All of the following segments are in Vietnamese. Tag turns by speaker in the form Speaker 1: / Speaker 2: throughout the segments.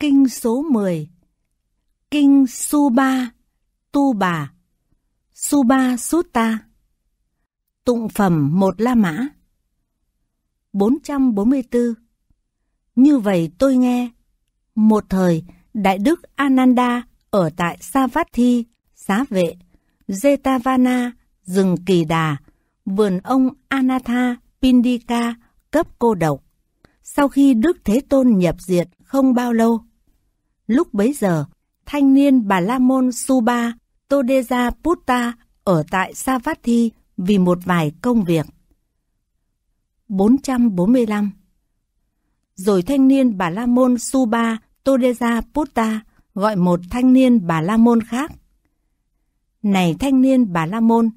Speaker 1: Kinh số 10 Kinh Suba Tu Bà Suba Sutta Tụng phẩm một La Mã 444 Như vậy tôi nghe Một thời Đại đức Ananda ở tại Savatthi, Xá Vệ, Jetavana, rừng Kỳ Đà, vườn ông Anatha Pindika cấp cô độc. Sau khi Đức Thế Tôn nhập diệt không bao lâu, Lúc bấy giờ, thanh niên Bà La Môn Suba Todeja Putta ở tại Savatthi vì một vài công việc. 445 Rồi thanh niên Bà La Môn Suba Todeja Putta gọi một thanh niên Bà La Môn khác. Này thanh niên Bà La Môn,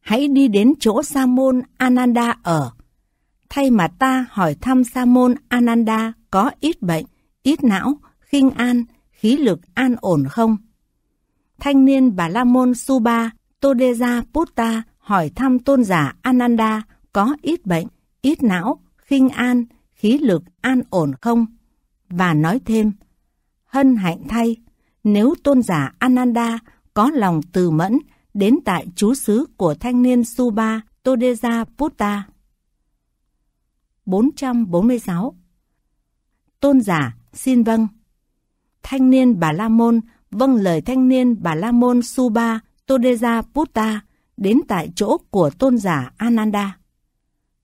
Speaker 1: hãy đi đến chỗ Sa Môn Ananda ở. Thay mà ta hỏi thăm Sa Môn Ananda có ít bệnh, ít não, khinh an, khí lực an ổn không? Thanh niên Bà La Môn Suba Todeja Putta hỏi thăm tôn giả Ananda có ít bệnh, ít não, khinh an, khí lực an ổn không? Và nói thêm, hân hạnh thay, nếu tôn giả Ananda có lòng từ mẫn đến tại chú xứ của thanh niên Suba Todeja Putta. 446 Tôn giả, xin vâng thanh niên Bà La Môn vâng lời thanh niên Bà La Môn Suba Todeja Putta đến tại chỗ của tôn giả Ananda.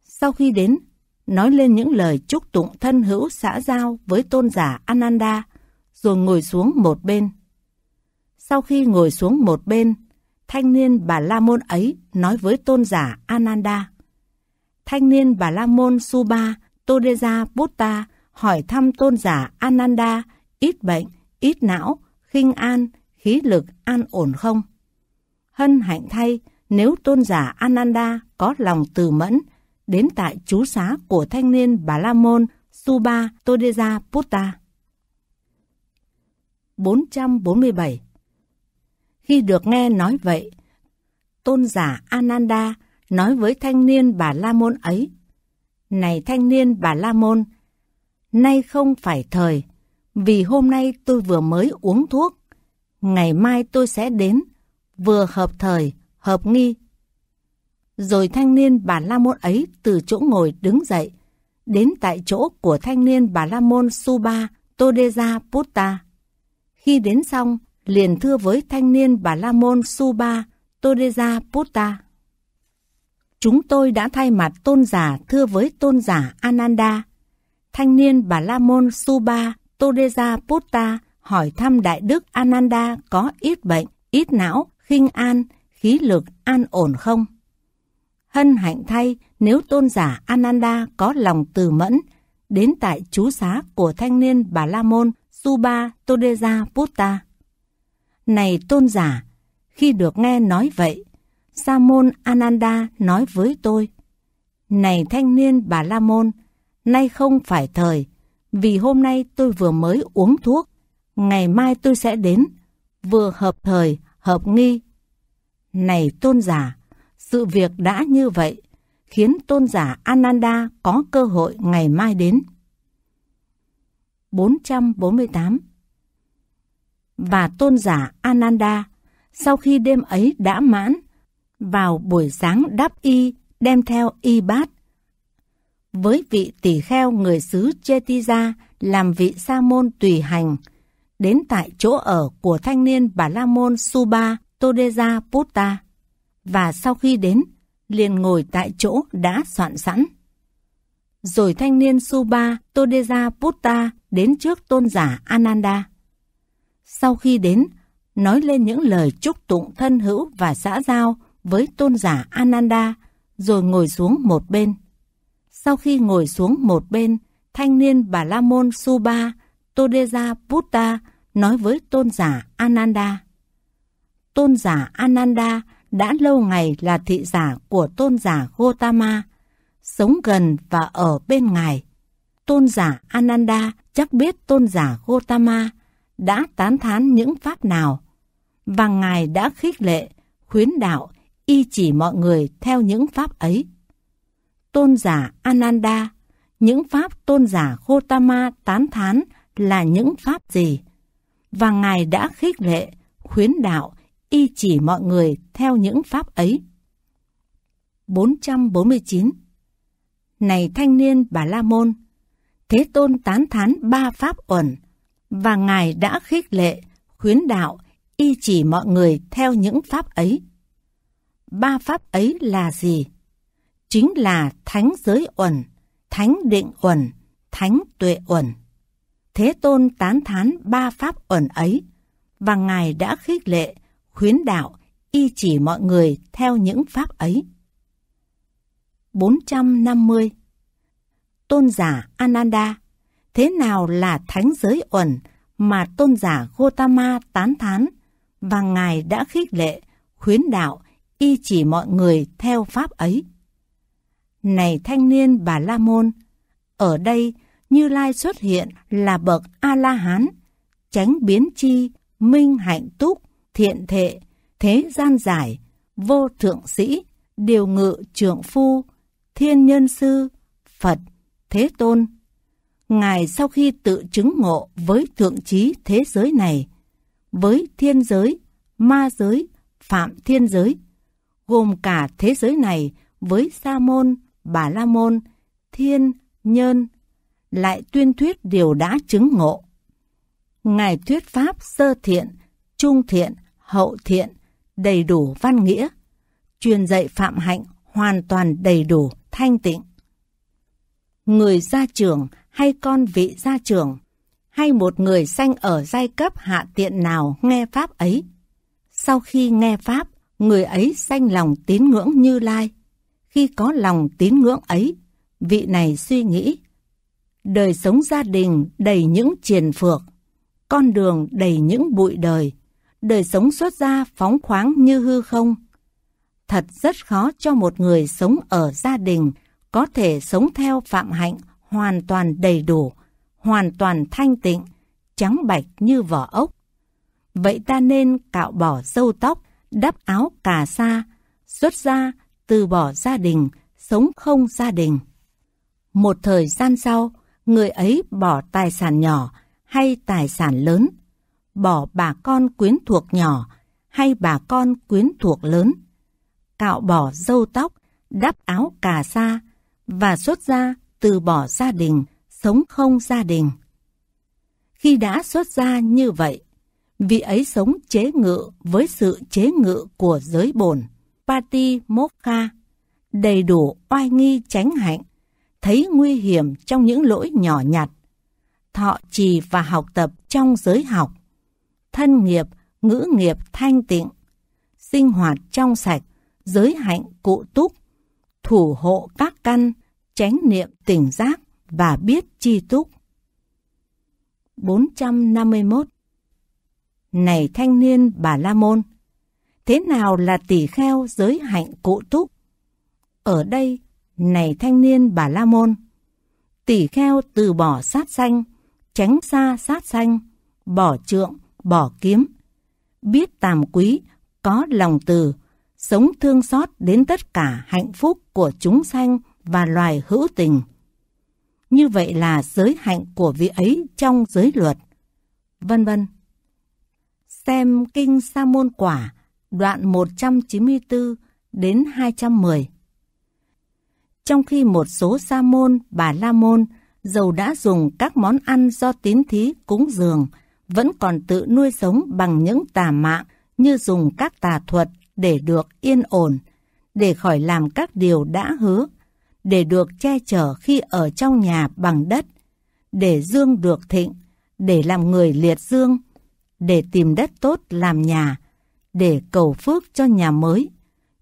Speaker 1: Sau khi đến, nói lên những lời chúc tụng thân hữu xã giao với tôn giả Ananda, rồi ngồi xuống một bên. Sau khi ngồi xuống một bên, thanh niên Bà La Môn ấy nói với tôn giả Ananda. Thanh niên Bà La Môn Suba Todeja Putta hỏi thăm tôn giả Ananda ít bệnh, ít não, khinh an, khí lực an ổn không? Hân hạnh thay, nếu tôn giả Ananda có lòng từ mẫn, đến tại chú xá của thanh niên Bà La Môn Suba Todeja Putta. 447 Khi được nghe nói vậy, tôn giả Ananda nói với thanh niên Bà La Môn ấy, Này thanh niên Bà La Môn, nay không phải thời vì hôm nay tôi vừa mới uống thuốc, ngày mai tôi sẽ đến, vừa hợp thời, hợp nghi. Rồi thanh niên bà La Môn ấy từ chỗ ngồi đứng dậy, đến tại chỗ của thanh niên bà La Môn Suba Todeja Putta. Khi đến xong, liền thưa với thanh niên bà La Môn Suba Todeja Putta. Chúng tôi đã thay mặt tôn giả thưa với tôn giả Ananda. Thanh niên bà La Môn Suba Teresa Putta hỏi thăm Đại Đức Ananda có ít bệnh, ít não, khinh an, khí lực an ổn không? Hân hạnh thay nếu tôn giả Ananda có lòng từ mẫn, đến tại chú xá của thanh niên Bà La Môn Suba Todeja Putta. Này tôn giả, khi được nghe nói vậy, Sa môn Ananda nói với tôi, Này thanh niên Bà La Môn, nay không phải thời, vì hôm nay tôi vừa mới uống thuốc, ngày mai tôi sẽ đến, vừa hợp thời, hợp nghi. Này tôn giả, sự việc đã như vậy, khiến tôn giả Ananda có cơ hội ngày mai đến. 448 Và tôn giả Ananda, sau khi đêm ấy đã mãn, vào buổi sáng đáp y đem theo y bát với vị tỷ kheo người xứ Chetiza làm vị sa môn tùy hành, đến tại chỗ ở của thanh niên Bà La Môn Suba Todeja Putta, và sau khi đến, liền ngồi tại chỗ đã soạn sẵn. Rồi thanh niên Suba Todeja Putta đến trước tôn giả Ananda. Sau khi đến, nói lên những lời chúc tụng thân hữu và xã giao với tôn giả Ananda, rồi ngồi xuống một bên. Sau khi ngồi xuống một bên, thanh niên Bà La Môn Suba Todeja Buddha nói với tôn giả Ananda. Tôn giả Ananda đã lâu ngày là thị giả của tôn giả Gotama, sống gần và ở bên ngài. Tôn giả Ananda chắc biết tôn giả Gotama đã tán thán những pháp nào, và ngài đã khích lệ, khuyến đạo, y chỉ mọi người theo những pháp ấy tôn giả Ananda, những pháp tôn giả Khotama tán thán là những pháp gì? Và Ngài đã khích lệ, khuyến đạo, y chỉ mọi người theo những pháp ấy. 449 Này thanh niên Bà La Môn, Thế Tôn tán thán ba pháp uẩn, và Ngài đã khích lệ, khuyến đạo, y chỉ mọi người theo những pháp ấy. Ba pháp ấy là gì? chính là Thánh Giới Uẩn, Thánh Định Uẩn, Thánh Tuệ Uẩn. Thế Tôn tán thán ba pháp Uẩn ấy, và Ngài đã khích lệ, khuyến đạo, y chỉ mọi người theo những pháp ấy. 450 Tôn giả Ananda Thế nào là Thánh Giới Uẩn mà Tôn giả Gotama tán thán và Ngài đã khích lệ, khuyến đạo, y chỉ mọi người theo pháp ấy. Này thanh niên bà La Môn, ở đây Như Lai xuất hiện là bậc A-la-hán, tránh biến chi, minh hạnh túc, thiện thệ, thế gian giải, vô thượng sĩ, điều ngự trưởng phu, thiên nhân sư, Phật, Thế Tôn. Ngài sau khi tự chứng ngộ với thượng trí thế giới này, với thiên giới, ma giới, phạm thiên giới, gồm cả thế giới này với sa môn, Bà La Môn, Thiên, nhơn lại tuyên thuyết điều đã chứng ngộ. Ngài thuyết pháp sơ thiện, trung thiện, hậu thiện, đầy đủ văn nghĩa, truyền dạy phạm hạnh hoàn toàn đầy đủ, thanh tịnh. Người gia trưởng hay con vị gia trưởng, hay một người sanh ở giai cấp hạ tiện nào nghe pháp ấy. Sau khi nghe pháp, người ấy sanh lòng tín ngưỡng như lai khi có lòng tín ngưỡng ấy, vị này suy nghĩ, đời sống gia đình đầy những triền phược, con đường đầy những bụi đời, đời sống xuất gia phóng khoáng như hư không. Thật rất khó cho một người sống ở gia đình có thể sống theo phạm hạnh hoàn toàn đầy đủ, hoàn toàn thanh tịnh, trắng bạch như vỏ ốc. Vậy ta nên cạo bỏ râu tóc, đắp áo cà sa, xuất gia từ bỏ gia đình, sống không gia đình. Một thời gian sau, người ấy bỏ tài sản nhỏ hay tài sản lớn, bỏ bà con quyến thuộc nhỏ hay bà con quyến thuộc lớn, cạo bỏ râu tóc, đắp áo cà sa và xuất gia từ bỏ gia đình, sống không gia đình. Khi đã xuất gia như vậy, vị ấy sống chế ngự với sự chế ngự của giới bổn Pati Mokha, đầy đủ oai nghi tránh hạnh, thấy nguy hiểm trong những lỗi nhỏ nhặt, thọ trì và học tập trong giới học, thân nghiệp, ngữ nghiệp thanh tịnh, sinh hoạt trong sạch, giới hạnh cụ túc, thủ hộ các căn, tránh niệm tỉnh giác và biết chi túc. 451 Này thanh niên Bà La Môn! Thế nào là tỷ kheo giới hạnh cụ túc? Ở đây, này thanh niên bà La Môn, tỷ kheo từ bỏ sát sanh, tránh xa sát sanh, bỏ trượng, bỏ kiếm, biết tàm quý, có lòng từ, sống thương xót đến tất cả hạnh phúc của chúng sanh và loài hữu tình. Như vậy là giới hạnh của vị ấy trong giới luật. Vân vân. Xem kinh Sa môn quả đoạn 194 đến 210. Trong khi một số sa môn, bà la môn, dầu đã dùng các món ăn do tín thí cúng dường, vẫn còn tự nuôi sống bằng những tà mạng như dùng các tà thuật để được yên ổn, để khỏi làm các điều đã hứa, để được che chở khi ở trong nhà bằng đất, để dương được thịnh, để làm người liệt dương, để tìm đất tốt làm nhà, để cầu phước cho nhà mới,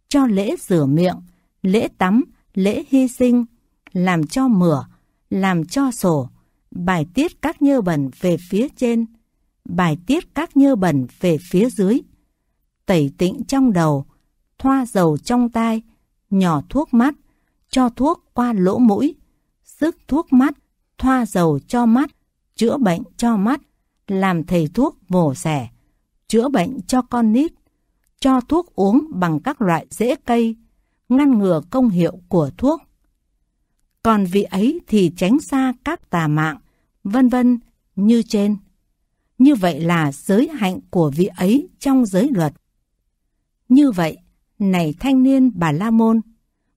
Speaker 1: cho lễ rửa miệng, lễ tắm, lễ hy sinh, làm cho mửa, làm cho sổ, bài tiết các nhơ bẩn về phía trên, bài tiết các nhơ bẩn về phía dưới, tẩy tịnh trong đầu, thoa dầu trong tai, nhỏ thuốc mắt, cho thuốc qua lỗ mũi, sức thuốc mắt, thoa dầu cho mắt, chữa bệnh cho mắt, làm thầy thuốc mổ xẻ, chữa bệnh cho con nít, cho thuốc uống bằng các loại rễ cây, ngăn ngừa công hiệu của thuốc. Còn vị ấy thì tránh xa các tà mạng, vân vân như trên. Như vậy là giới hạnh của vị ấy trong giới luật. Như vậy, này thanh niên bà La Môn,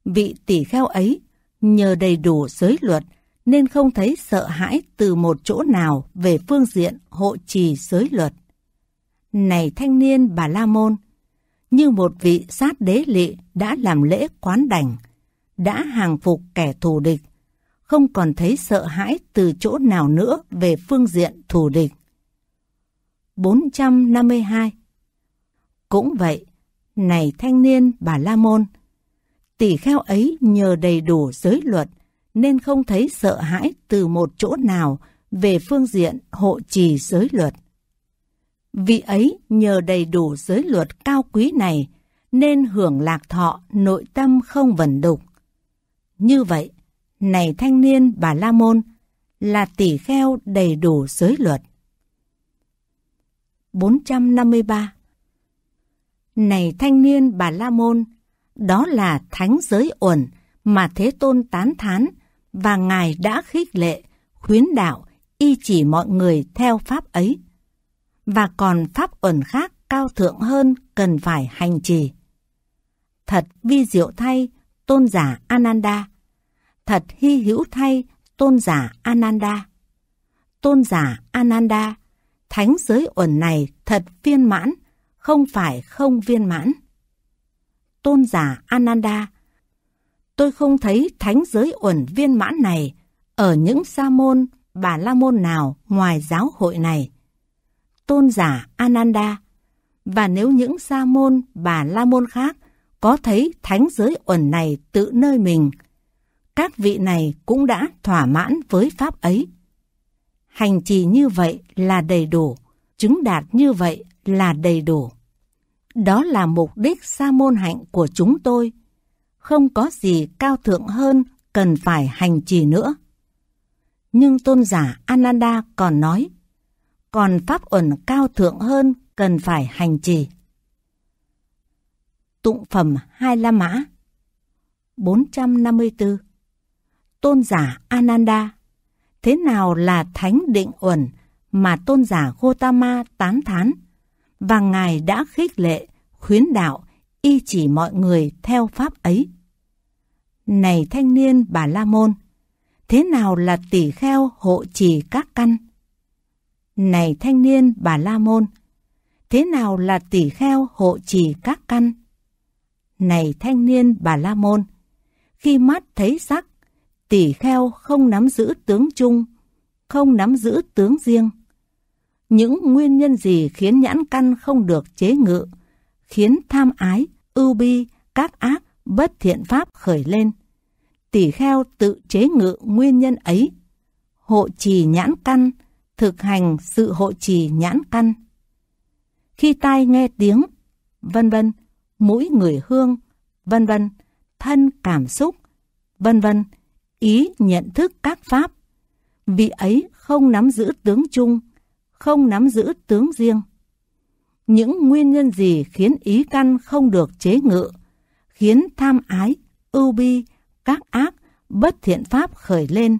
Speaker 1: vị tỷ kheo ấy nhờ đầy đủ giới luật nên không thấy sợ hãi từ một chỗ nào về phương diện hộ trì giới luật. Này thanh niên bà La Môn, như một vị sát đế lị đã làm lễ quán đảnh, đã hàng phục kẻ thù địch, không còn thấy sợ hãi từ chỗ nào nữa về phương diện thù địch. 452 Cũng vậy, này thanh niên bà La Môn, tỷ kheo ấy nhờ đầy đủ giới luật nên không thấy sợ hãi từ một chỗ nào về phương diện hộ trì giới luật. Vị ấy nhờ đầy đủ giới luật cao quý này nên hưởng lạc thọ nội tâm không vẩn đục. Như vậy, này thanh niên bà La Môn là tỷ kheo đầy đủ giới luật. 453 Này thanh niên bà La Môn, đó là thánh giới uẩn mà Thế Tôn tán thán và Ngài đã khích lệ, khuyến đạo, y chỉ mọi người theo pháp ấy và còn pháp ẩn khác cao thượng hơn cần phải hành trì. Thật vi diệu thay tôn giả Ananda, thật hy hữu thay tôn giả Ananda. Tôn giả Ananda, thánh giới ẩn này thật viên mãn, không phải không viên mãn. Tôn giả Ananda, tôi không thấy thánh giới ẩn viên mãn này ở những sa môn, bà la môn nào ngoài giáo hội này tôn giả Ananda. Và nếu những sa môn và la môn khác có thấy thánh giới uẩn này tự nơi mình, các vị này cũng đã thỏa mãn với pháp ấy. Hành trì như vậy là đầy đủ, chứng đạt như vậy là đầy đủ. Đó là mục đích sa môn hạnh của chúng tôi. Không có gì cao thượng hơn cần phải hành trì nữa. Nhưng tôn giả Ananda còn nói, còn pháp uẩn cao thượng hơn cần phải hành trì. Tụng phẩm Hai La Mã 454 Tôn giả Ananda Thế nào là thánh định uẩn mà tôn giả gautama tán thán và Ngài đã khích lệ, khuyến đạo, y chỉ mọi người theo pháp ấy. Này thanh niên bà La Môn, thế nào là tỷ kheo hộ trì các căn? Này thanh niên bà La Môn, thế nào là tỷ kheo hộ trì các căn? Này thanh niên bà La Môn, khi mắt thấy sắc, tỷ kheo không nắm giữ tướng chung, không nắm giữ tướng riêng. Những nguyên nhân gì khiến nhãn căn không được chế ngự, khiến tham ái, ưu bi, các ác, bất thiện pháp khởi lên? Tỷ kheo tự chế ngự nguyên nhân ấy. Hộ trì nhãn căn thực hành sự hộ trì nhãn căn. Khi tai nghe tiếng, vân vân, mũi người hương, vân vân, thân cảm xúc, vân vân, ý nhận thức các pháp. Vì ấy không nắm giữ tướng chung, không nắm giữ tướng riêng. Những nguyên nhân gì khiến ý căn không được chế ngự, khiến tham ái, ưu bi, các ác, bất thiện pháp khởi lên,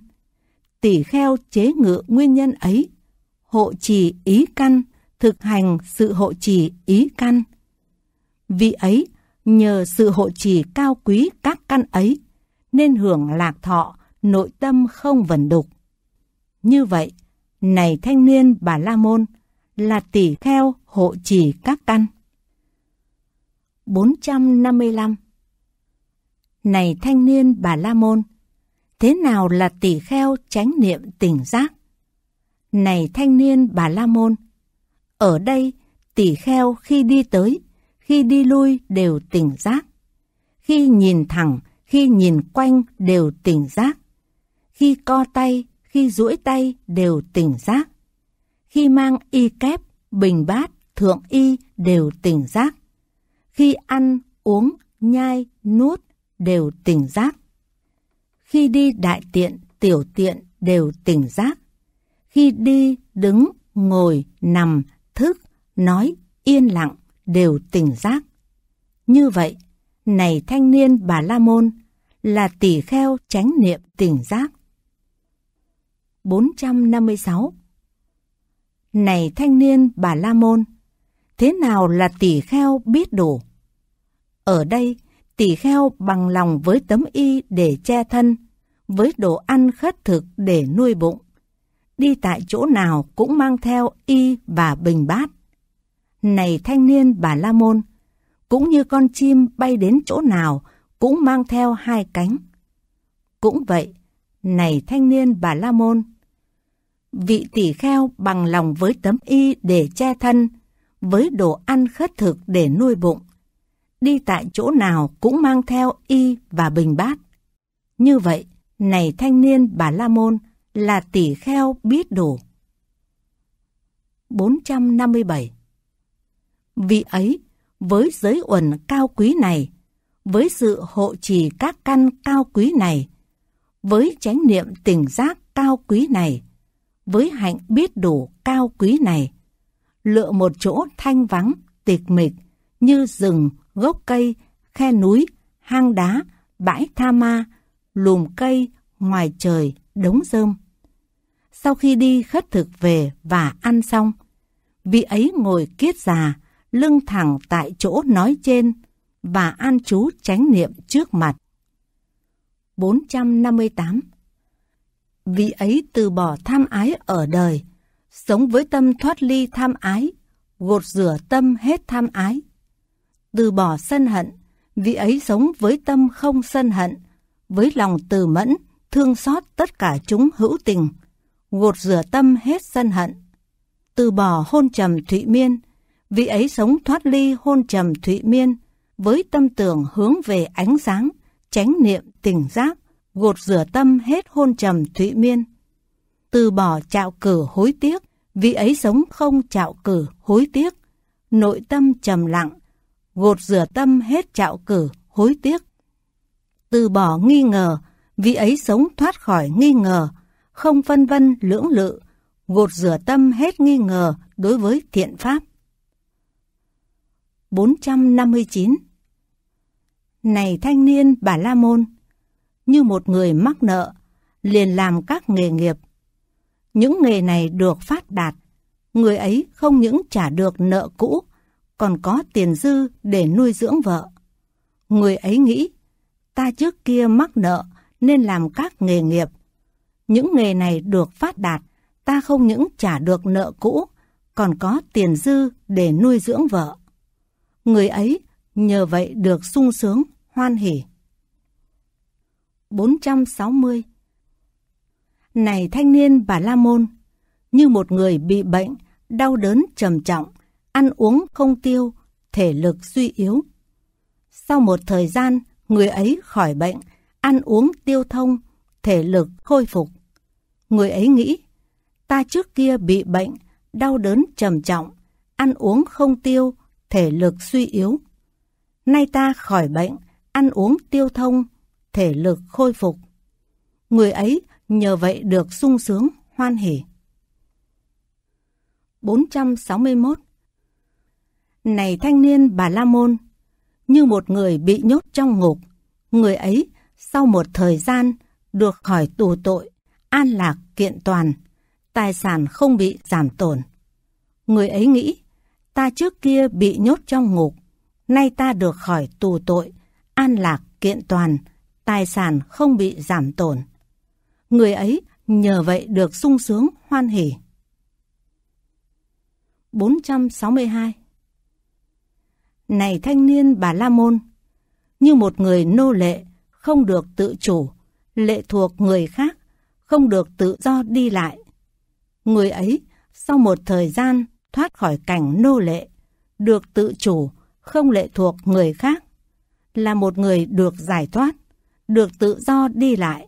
Speaker 1: tỷ kheo chế ngự nguyên nhân ấy. Hộ trì ý căn, thực hành sự hộ trì ý căn. Vì ấy, nhờ sự hộ trì cao quý các căn ấy, nên hưởng lạc thọ, nội tâm không vần đục. Như vậy, này thanh niên bà La Môn, là tỷ kheo hộ trì các căn. 455 Này thanh niên bà La Môn, thế nào là tỷ kheo chánh niệm tỉnh giác? Này thanh niên bà La Môn, ở đây tỷ kheo khi đi tới, khi đi lui đều tỉnh giác. Khi nhìn thẳng, khi nhìn quanh đều tỉnh giác. Khi co tay, khi duỗi tay đều tỉnh giác. Khi mang y kép, bình bát, thượng y đều tỉnh giác. Khi ăn, uống, nhai, nuốt đều tỉnh giác khi đi đại tiện, tiểu tiện đều tỉnh giác. Khi đi, đứng, ngồi, nằm, thức, nói, yên lặng đều tỉnh giác. Như vậy, này thanh niên bà La Môn là tỷ kheo tránh niệm tỉnh giác. 456 Này thanh niên bà La Môn, thế nào là tỷ kheo biết đủ? Ở đây, tỳ kheo bằng lòng với tấm y để che thân, với đồ ăn khất thực để nuôi bụng. Đi tại chỗ nào cũng mang theo y và bình bát. Này thanh niên bà La Môn, cũng như con chim bay đến chỗ nào cũng mang theo hai cánh. Cũng vậy, này thanh niên bà La Môn, vị tỷ kheo bằng lòng với tấm y để che thân, với đồ ăn khất thực để nuôi bụng đi tại chỗ nào cũng mang theo y và bình bát. Như vậy, này thanh niên bà La Môn là tỷ kheo biết đủ. 457 Vị ấy, với giới uẩn cao quý này, với sự hộ trì các căn cao quý này, với chánh niệm tỉnh giác cao quý này, với hạnh biết đủ cao quý này, lựa một chỗ thanh vắng, tịch mịch, như rừng, gốc cây, khe núi, hang đá, bãi tha ma, lùm cây, ngoài trời, đống rơm. Sau khi đi khất thực về và ăn xong, vị ấy ngồi kiết già, lưng thẳng tại chỗ nói trên và an chú tránh niệm trước mặt. 458 Vị ấy từ bỏ tham ái ở đời, sống với tâm thoát ly tham ái, gột rửa tâm hết tham ái, từ bỏ sân hận, vị ấy sống với tâm không sân hận, với lòng từ mẫn, thương xót tất cả chúng hữu tình, gột rửa tâm hết sân hận. Từ bỏ hôn trầm thụy miên, vị ấy sống thoát ly hôn trầm thụy miên, với tâm tưởng hướng về ánh sáng, chánh niệm tỉnh giác, gột rửa tâm hết hôn trầm thụy miên. Từ bỏ trạo cử hối tiếc, vị ấy sống không trạo cử hối tiếc, nội tâm trầm lặng, gột rửa tâm hết trạo cử, hối tiếc. Từ bỏ nghi ngờ, vì ấy sống thoát khỏi nghi ngờ, không phân vân lưỡng lự, gột rửa tâm hết nghi ngờ đối với thiện pháp. 459 Này thanh niên bà La Môn, như một người mắc nợ, liền làm các nghề nghiệp. Những nghề này được phát đạt, người ấy không những trả được nợ cũ còn có tiền dư để nuôi dưỡng vợ. Người ấy nghĩ, ta trước kia mắc nợ nên làm các nghề nghiệp. Những nghề này được phát đạt, ta không những trả được nợ cũ, còn có tiền dư để nuôi dưỡng vợ. Người ấy nhờ vậy được sung sướng, hoan hỉ. 460 Này thanh niên bà La Môn, như một người bị bệnh, đau đớn trầm trọng, ăn uống không tiêu, thể lực suy yếu. Sau một thời gian, người ấy khỏi bệnh, ăn uống tiêu thông, thể lực khôi phục. Người ấy nghĩ, ta trước kia bị bệnh, đau đớn trầm trọng, ăn uống không tiêu, thể lực suy yếu. Nay ta khỏi bệnh, ăn uống tiêu thông, thể lực khôi phục. Người ấy nhờ vậy được sung sướng, hoan hỉ. 461 này thanh niên bà La Môn, như một người bị nhốt trong ngục. Người ấy, sau một thời gian, được khỏi tù tội, an lạc kiện toàn, tài sản không bị giảm tổn. Người ấy nghĩ, ta trước kia bị nhốt trong ngục, nay ta được khỏi tù tội, an lạc kiện toàn, tài sản không bị giảm tổn. Người ấy nhờ vậy được sung sướng hoan hỉ. 462 này thanh niên bà La Môn, như một người nô lệ, không được tự chủ, lệ thuộc người khác, không được tự do đi lại. Người ấy, sau một thời gian thoát khỏi cảnh nô lệ, được tự chủ, không lệ thuộc người khác, là một người được giải thoát, được tự do đi lại.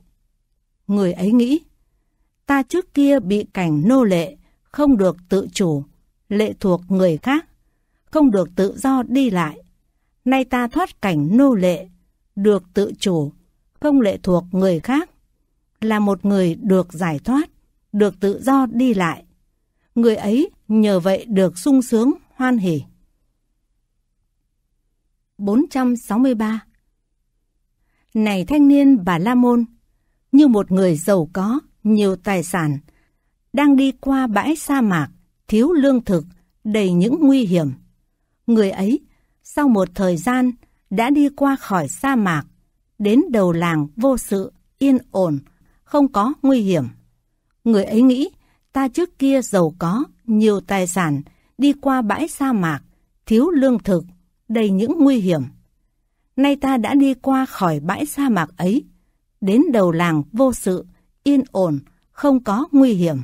Speaker 1: Người ấy nghĩ, ta trước kia bị cảnh nô lệ, không được tự chủ, lệ thuộc người khác, không được tự do đi lại. Nay ta thoát cảnh nô lệ, được tự chủ, không lệ thuộc người khác, là một người được giải thoát, được tự do đi lại. Người ấy nhờ vậy được sung sướng, hoan hỉ. 463 Này thanh niên bà La Môn, như một người giàu có, nhiều tài sản, đang đi qua bãi sa mạc, thiếu lương thực, đầy những nguy hiểm. Người ấy, sau một thời gian, đã đi qua khỏi sa mạc, đến đầu làng vô sự, yên ổn, không có nguy hiểm. Người ấy nghĩ, ta trước kia giàu có, nhiều tài sản, đi qua bãi sa mạc, thiếu lương thực, đầy những nguy hiểm. Nay ta đã đi qua khỏi bãi sa mạc ấy, đến đầu làng vô sự, yên ổn, không có nguy hiểm.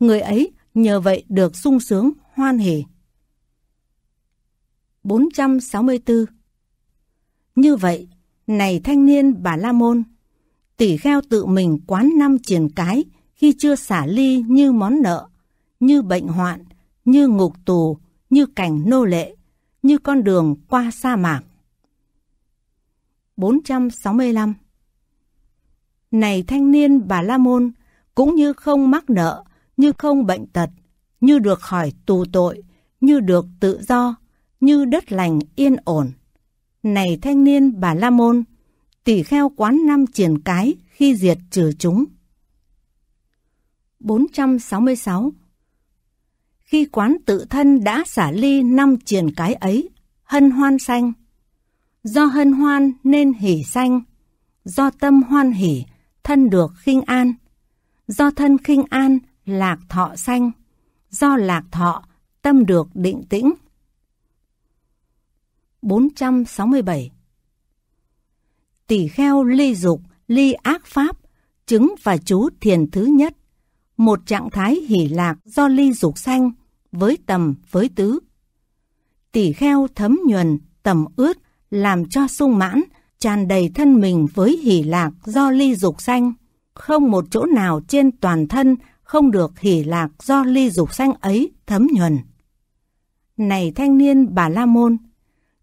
Speaker 1: Người ấy nhờ vậy được sung sướng, hoan hỉ. 464 Như vậy, này thanh niên bà La Môn, tỷ kheo tự mình quán năm triển cái khi chưa xả ly như món nợ, như bệnh hoạn, như ngục tù, như cảnh nô lệ, như con đường qua sa mạc. 465 Này thanh niên bà La Môn, cũng như không mắc nợ, như không bệnh tật, như được khỏi tù tội, như được tự do, như đất lành yên ổn. Này thanh niên bà La Môn, tỷ kheo quán năm triển cái khi diệt trừ chúng. 466 Khi quán tự thân đã xả ly năm triển cái ấy, hân hoan xanh Do hân hoan nên hỉ xanh do tâm hoan hỉ, thân được khinh an. Do thân khinh an, lạc thọ xanh Do lạc thọ, tâm được định tĩnh. 467 Tỷ kheo ly dục, ly ác pháp, chứng và chú thiền thứ nhất, một trạng thái hỷ lạc do ly dục xanh với tầm, với tứ. Tỷ kheo thấm nhuần, tầm ướt, làm cho sung mãn, tràn đầy thân mình với hỷ lạc do ly dục xanh Không một chỗ nào trên toàn thân không được hỷ lạc do ly dục xanh ấy thấm nhuần. Này thanh niên Bà La Môn,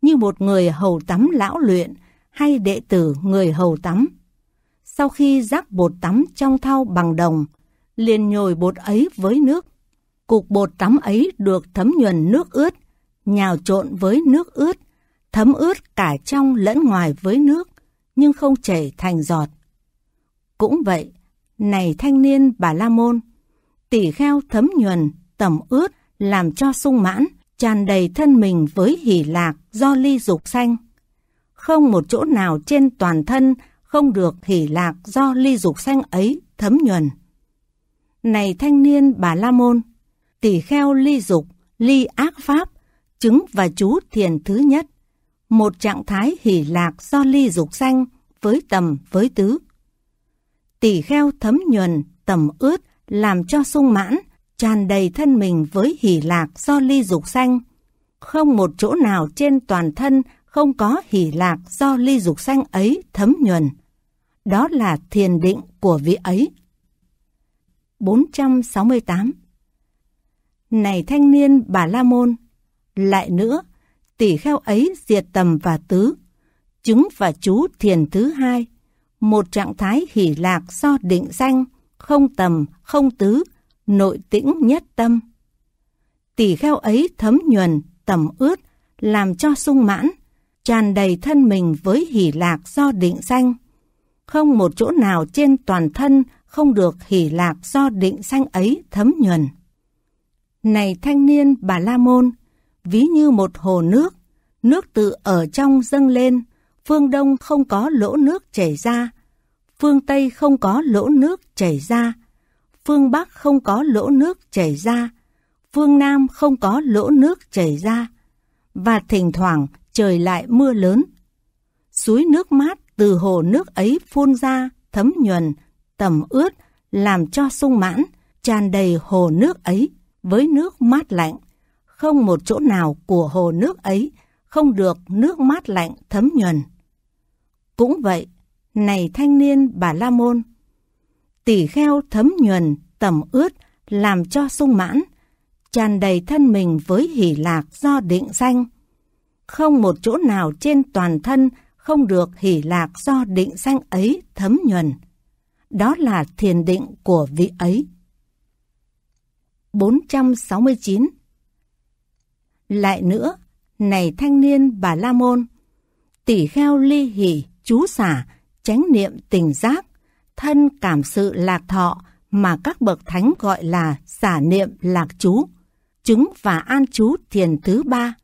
Speaker 1: như một người hầu tắm lão luyện hay đệ tử người hầu tắm. Sau khi rắc bột tắm trong thau bằng đồng, liền nhồi bột ấy với nước. Cục bột tắm ấy được thấm nhuần nước ướt, nhào trộn với nước ướt, thấm ướt cả trong lẫn ngoài với nước, nhưng không chảy thành giọt. Cũng vậy, này thanh niên bà La Môn, tỷ kheo thấm nhuần, tẩm ướt, làm cho sung mãn, tràn đầy thân mình với hỷ lạc do ly dục sanh. Không một chỗ nào trên toàn thân không được hỷ lạc do ly dục sanh ấy thấm nhuần. Này thanh niên bà La Môn, tỷ kheo ly dục, ly ác pháp, chứng và chú thiền thứ nhất, một trạng thái hỷ lạc do ly dục sanh với tầm với tứ. Tỷ kheo thấm nhuần, tầm ướt làm cho sung mãn, tràn đầy thân mình với hỷ lạc do ly dục xanh. Không một chỗ nào trên toàn thân không có hỷ lạc do ly dục xanh ấy thấm nhuần. Đó là thiền định của vị ấy. 468 Này thanh niên bà La Môn, lại nữa, tỷ kheo ấy diệt tầm và tứ, chứng và chú thiền thứ hai, một trạng thái hỷ lạc do định danh, không tầm, không tứ, nội tĩnh nhất tâm. Tỷ kheo ấy thấm nhuần, tẩm ướt, làm cho sung mãn, tràn đầy thân mình với hỷ lạc do định danh. Không một chỗ nào trên toàn thân không được hỷ lạc do định danh ấy thấm nhuần. Này thanh niên Bà La Môn, ví như một hồ nước, nước tự ở trong dâng lên, phương đông không có lỗ nước chảy ra, phương tây không có lỗ nước chảy ra, phương Bắc không có lỗ nước chảy ra, phương Nam không có lỗ nước chảy ra, và thỉnh thoảng trời lại mưa lớn. Suối nước mát từ hồ nước ấy phun ra, thấm nhuần, tẩm ướt, làm cho sung mãn, tràn đầy hồ nước ấy với nước mát lạnh. Không một chỗ nào của hồ nước ấy không được nước mát lạnh thấm nhuần. Cũng vậy, này thanh niên Bà La Môn, tỉ kheo thấm nhuần, tẩm ướt, làm cho sung mãn, tràn đầy thân mình với hỷ lạc do định danh. Không một chỗ nào trên toàn thân không được hỷ lạc do định danh ấy thấm nhuần. Đó là thiền định của vị ấy. 469 Lại nữa, này thanh niên bà La Môn, tỷ kheo ly hỷ, chú xả, tránh niệm tình giác, thân cảm sự lạc thọ mà các bậc thánh gọi là giả niệm lạc chú, chứng và an chú thiền thứ ba.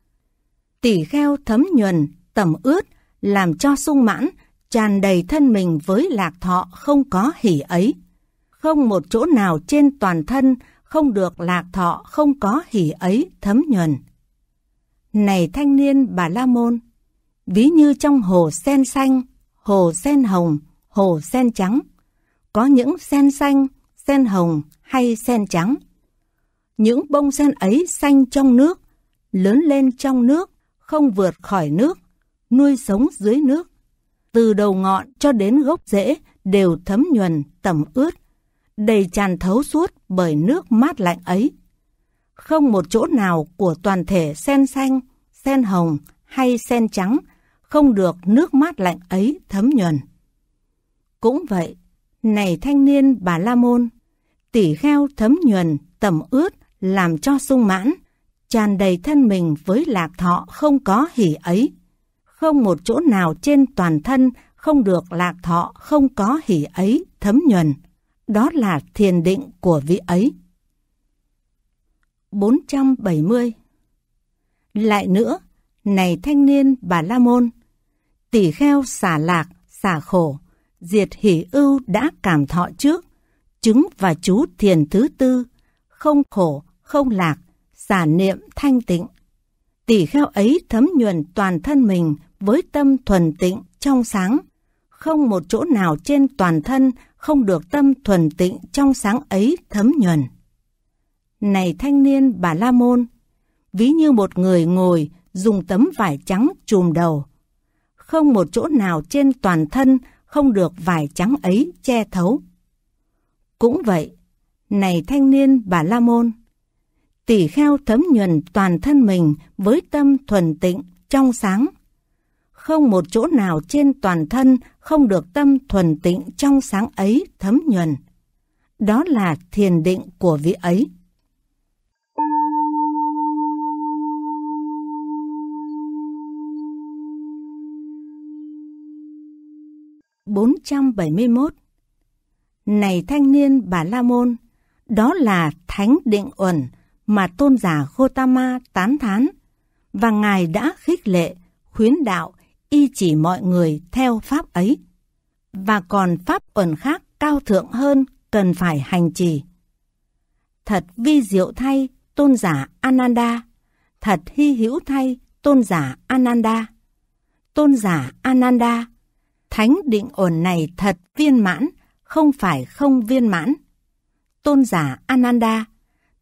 Speaker 1: tỷ kheo thấm nhuần, tẩm ướt, làm cho sung mãn, tràn đầy thân mình với lạc thọ không có hỉ ấy. Không một chỗ nào trên toàn thân không được lạc thọ không có hỉ ấy thấm nhuần. Này thanh niên bà La Môn, ví như trong hồ sen xanh, hồ sen hồng, hồ sen trắng, có những sen xanh, sen hồng hay sen trắng. Những bông sen ấy xanh trong nước, lớn lên trong nước, không vượt khỏi nước, nuôi sống dưới nước. Từ đầu ngọn cho đến gốc rễ đều thấm nhuần, tẩm ướt, đầy tràn thấu suốt bởi nước mát lạnh ấy. Không một chỗ nào của toàn thể sen xanh, sen hồng hay sen trắng không được nước mát lạnh ấy thấm nhuần. Cũng vậy, này thanh niên bà La Môn, tỉ kheo thấm nhuần, tẩm ướt, làm cho sung mãn, tràn đầy thân mình với lạc thọ không có hỉ ấy. Không một chỗ nào trên toàn thân không được lạc thọ không có hỉ ấy thấm nhuần. Đó là thiền định của vị ấy. 470 Lại nữa, này thanh niên bà La Môn, tỉ kheo xả lạc, xả khổ, Diệt hỷ ưu đã cảm thọ trước, chứng và chú thiền thứ tư, không khổ, không lạc, xả niệm thanh tịnh. Tỷ kheo ấy thấm nhuần toàn thân mình với tâm thuần tịnh, trong sáng. Không một chỗ nào trên toàn thân không được tâm thuần tịnh trong sáng ấy thấm nhuần. Này thanh niên bà La Môn, ví như một người ngồi dùng tấm vải trắng chùm đầu. Không một chỗ nào trên toàn thân không được vải trắng ấy che thấu. Cũng vậy, này thanh niên bà La Môn, tỷ kheo thấm nhuần toàn thân mình với tâm thuần tịnh, trong sáng. Không một chỗ nào trên toàn thân không được tâm thuần tịnh trong sáng ấy thấm nhuần. Đó là thiền định của vị ấy. 471 Này thanh niên bà La Môn, đó là Thánh Định Uẩn mà tôn giả Gotama tán thán, và Ngài đã khích lệ, khuyến đạo, y chỉ mọi người theo pháp ấy. Và còn pháp uẩn khác cao thượng hơn cần phải hành trì. Thật vi diệu thay tôn giả Ananda, thật hy hữu thay tôn giả Ananda. Tôn giả Ananda thánh định ổn này thật viên mãn, không phải không viên mãn. Tôn giả Ananda,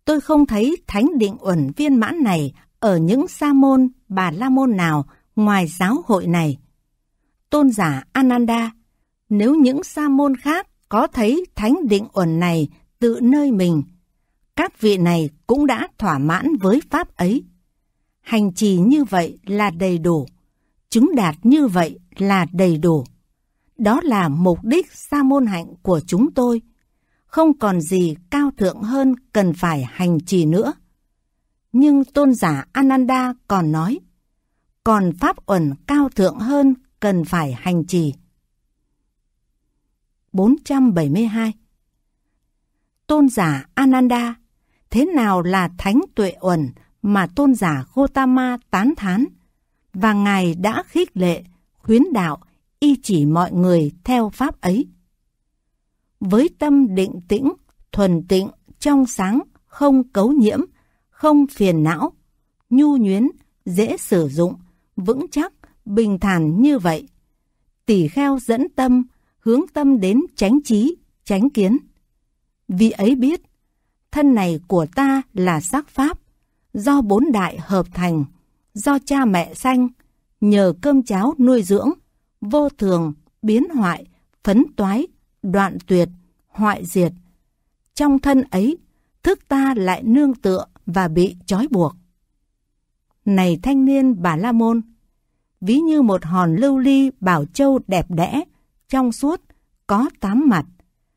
Speaker 1: tôi không thấy thánh định ổn viên mãn này ở những sa môn, bà la môn nào ngoài giáo hội này. Tôn giả Ananda, nếu những sa môn khác có thấy thánh định ổn này tự nơi mình, các vị này cũng đã thỏa mãn với pháp ấy. Hành trì như vậy là đầy đủ, chứng đạt như vậy là đầy đủ. Đó là mục đích sa môn hạnh của chúng tôi. Không còn gì cao thượng hơn cần phải hành trì nữa. Nhưng tôn giả Ananda còn nói, còn pháp uẩn cao thượng hơn cần phải hành trì. 472 Tôn giả Ananda, thế nào là thánh tuệ uẩn mà tôn giả Gotama tán thán? Và Ngài đã khích lệ, khuyến đạo y chỉ mọi người theo pháp ấy. Với tâm định tĩnh, thuần tịnh, trong sáng, không cấu nhiễm, không phiền não, nhu nhuyến, dễ sử dụng, vững chắc, bình thản như vậy. Tỷ kheo dẫn tâm, hướng tâm đến tránh trí, tránh kiến. Vì ấy biết, thân này của ta là sắc pháp, do bốn đại hợp thành, do cha mẹ sanh, nhờ cơm cháo nuôi dưỡng vô thường, biến hoại, phấn toái, đoạn tuyệt, hoại diệt. Trong thân ấy, thức ta lại nương tựa và bị trói buộc. Này thanh niên bà La Môn, ví như một hòn lưu ly bảo châu đẹp đẽ, trong suốt, có tám mặt,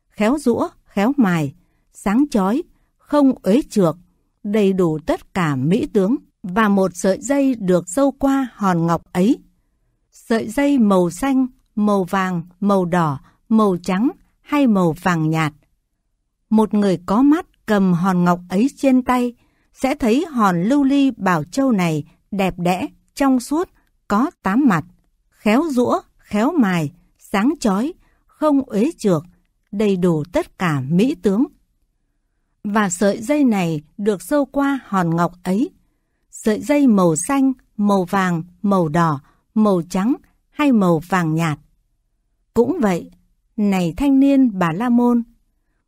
Speaker 1: khéo rũa, khéo mài, sáng chói, không uế trượt đầy đủ tất cả mỹ tướng và một sợi dây được sâu qua hòn ngọc ấy sợi dây màu xanh, màu vàng, màu đỏ, màu trắng hay màu vàng nhạt. Một người có mắt cầm hòn ngọc ấy trên tay sẽ thấy hòn lưu ly bảo châu này đẹp đẽ, trong suốt, có tám mặt, khéo rũa, khéo mài, sáng chói, không uế trược, đầy đủ tất cả mỹ tướng. Và sợi dây này được sâu qua hòn ngọc ấy. Sợi dây màu xanh, màu vàng, màu đỏ, màu trắng hay màu vàng nhạt. Cũng vậy, này thanh niên bà La Môn,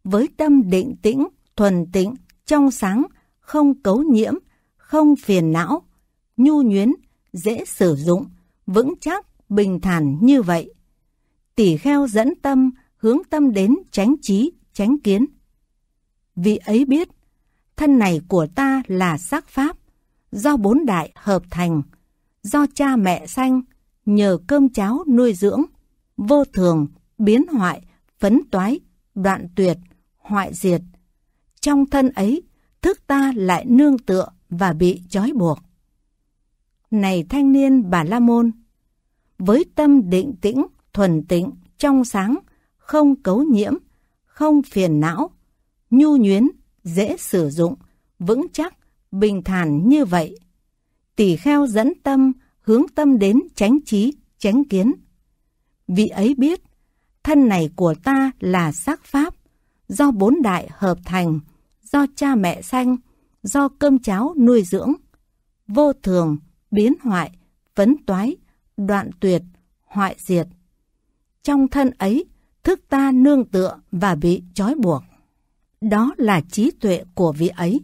Speaker 1: với tâm định tĩnh, thuần tịnh, trong sáng, không cấu nhiễm, không phiền não, nhu nhuyến, dễ sử dụng, vững chắc, bình thản như vậy. Tỷ kheo dẫn tâm, hướng tâm đến tránh trí, tránh kiến. Vì ấy biết, thân này của ta là sắc pháp, do bốn đại hợp thành – do cha mẹ sanh, nhờ cơm cháo nuôi dưỡng, vô thường, biến hoại, phấn toái, đoạn tuyệt, hoại diệt. Trong thân ấy, thức ta lại nương tựa và bị trói buộc. Này thanh niên bà La Môn, với tâm định tĩnh, thuần tịnh, trong sáng, không cấu nhiễm, không phiền não, nhu nhuyến, dễ sử dụng, vững chắc, bình thản như vậy tỷ kheo dẫn tâm, hướng tâm đến chánh trí, chánh kiến. Vị ấy biết, thân này của ta là sắc pháp, do bốn đại hợp thành, do cha mẹ sanh, do cơm cháo nuôi dưỡng, vô thường, biến hoại, phấn toái, đoạn tuyệt, hoại diệt. Trong thân ấy, thức ta nương tựa và bị trói buộc. Đó là trí tuệ của vị ấy.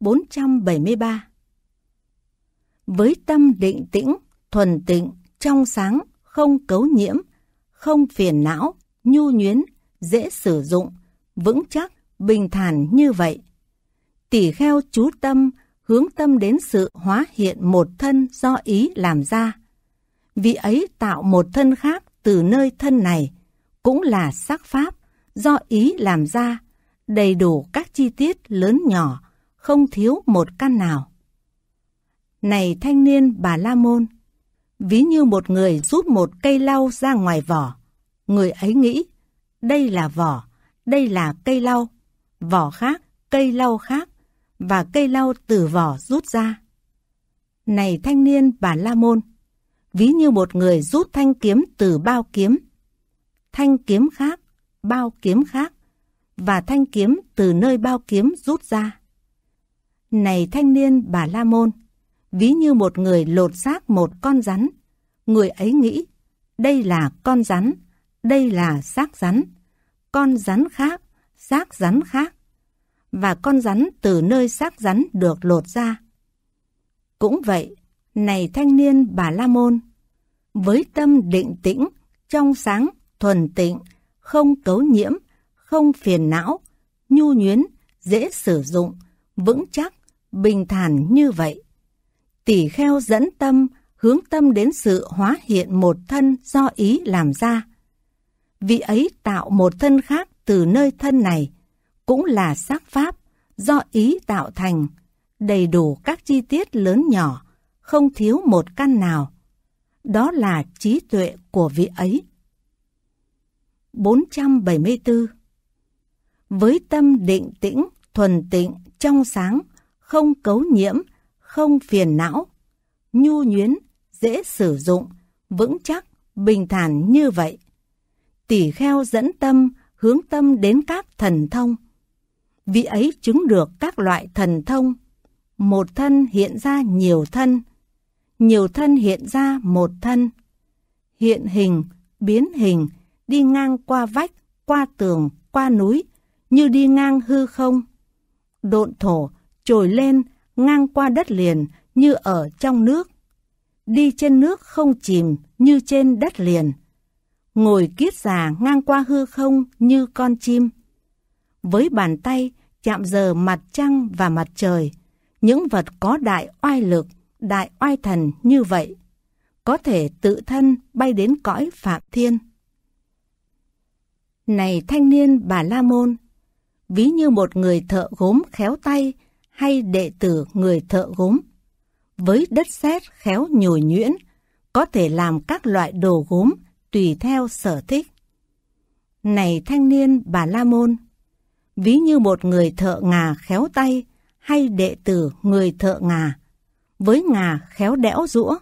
Speaker 1: 473 Với tâm định tĩnh, thuần tịnh, trong sáng, không cấu nhiễm, không phiền não, nhu nhuyến, dễ sử dụng, vững chắc, bình thản như vậy. tỷ kheo chú tâm, hướng tâm đến sự hóa hiện một thân do ý làm ra. Vì ấy tạo một thân khác từ nơi thân này, cũng là sắc pháp, do ý làm ra, đầy đủ các chi tiết lớn nhỏ, không thiếu một căn nào. Này thanh niên bà La Môn, ví như một người rút một cây lau ra ngoài vỏ. Người ấy nghĩ, đây là vỏ, đây là cây lau, vỏ khác, cây lau khác, và cây lau từ vỏ rút ra. Này thanh niên bà La Môn, ví như một người rút thanh kiếm từ bao kiếm. Thanh kiếm khác, bao kiếm khác, và thanh kiếm từ nơi bao kiếm rút ra. Này thanh niên bà La Môn, ví như một người lột xác một con rắn. Người ấy nghĩ, đây là con rắn, đây là xác rắn. Con rắn khác, xác rắn khác. Và con rắn từ nơi xác rắn được lột ra. Cũng vậy, này thanh niên bà La Môn, với tâm định tĩnh, trong sáng, thuần tịnh, không cấu nhiễm, không phiền não, nhu nhuyến, dễ sử dụng, vững chắc, bình thản như vậy. Tỷ kheo dẫn tâm, hướng tâm đến sự hóa hiện một thân do ý làm ra. Vị ấy tạo một thân khác từ nơi thân này, cũng là sắc pháp, do ý tạo thành, đầy đủ các chi tiết lớn nhỏ, không thiếu một căn nào. Đó là trí tuệ của vị ấy. 474 Với tâm định tĩnh, thuần tịnh, trong sáng, không cấu nhiễm, không phiền não, nhu nhuyến, dễ sử dụng, vững chắc, bình thản như vậy. Tỷ kheo dẫn tâm, hướng tâm đến các thần thông. Vị ấy chứng được các loại thần thông. Một thân hiện ra nhiều thân, nhiều thân hiện ra một thân. Hiện hình, biến hình, đi ngang qua vách, qua tường, qua núi, như đi ngang hư không. Độn thổ, trồi lên ngang qua đất liền như ở trong nước, đi trên nước không chìm như trên đất liền, ngồi kiết già ngang qua hư không như con chim. Với bàn tay chạm giờ mặt trăng và mặt trời, những vật có đại oai lực, đại oai thần như vậy, có thể tự thân bay đến cõi Phạm Thiên. Này thanh niên bà La Môn, ví như một người thợ gốm khéo tay, hay đệ tử người thợ gốm. Với đất sét khéo nhồi nhuyễn, có thể làm các loại đồ gốm tùy theo sở thích. Này thanh niên bà La Môn, ví như một người thợ ngà khéo tay hay đệ tử người thợ ngà, với ngà khéo đẽo rũa,